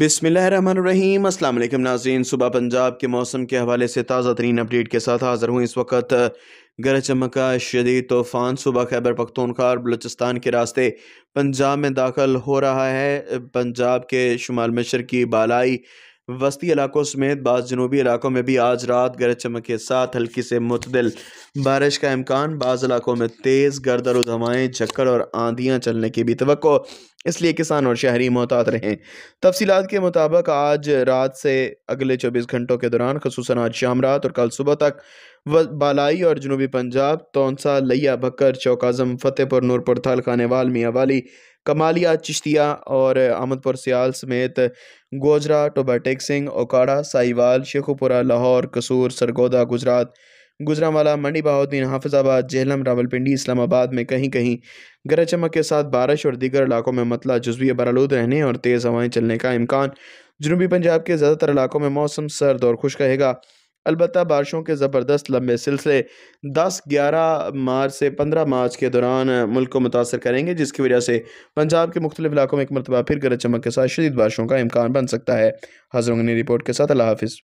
बिसमीम अल्लाम नाजीन सुबह पंजाब के मौसम के हवाले से ताज़ा तरीन अपडेट के साथ हाज़िर हूँ इस वक्त गरज का शदीद तूफ़ान सुबह खैबर पख्तूनख्वा और बलूचिस्तान के रास्ते पंजाब में दाखिल हो रहा है पंजाब के शुमाल मशरकी की बालाई वस्ती इलाकों समेत बाद जनूबी इलाकों में भी आज रात गरज चमक के साथ हल्की से मुतदिल बारिश का इम्कान बाज़ इलाकों में तेज़ गर्द और हवाएँ झक्कड़ और आंधियाँ चलने की भी तो इसलिए किसान और शहरी मोहतात रहें तफसीत के मुताबिक आज रात से अगले चौबीस घंटों के दौरान खसूस आज शाम रात और कल सुबह तक बालाई और जनूबी पंजाब तोनसा लिया भक्कर चौक आजम फतेहपुर नूरपुर थल खाने वाल मियाँ वाली कमालिया चिश्तिया और अहमदपुर सियाल समेत गोजरा टोबाटेक सिंह ओकाड़ा साहिवाल शेखुपुरा लाहौर कसूर सरगोदा गुजरात गुजरावाला मंडी बहाद्दीन हाफिजाबाद जहलम रावलपिंडी इस्लामाबाद में कहीं कहीं गरज चमक के साथ बारिश और दीगर इलाकों में मतला जजवी बरालूद रहने और तेज़ हवाएं चलने का इम्कान जनूबी पंजाब के ज़्यादातर इलाकों में मौसम सर्द और खुश रहेगा अलबत् बारिशों के ज़बरदस्त लंबे सिलसिले दस ग्यारह मार्च से पंद्रह मार्च के दौरान मुल्क को मुतासर करेंगे जिसकी वजह से पंजाब के मुख्तलिफ इलाकों में एक मरतबा फिर गरज चमक के साथ शदीद बारिशों का इम्कान बन सकता है हाजिर ने रिपोर्ट के साथ अल्लाह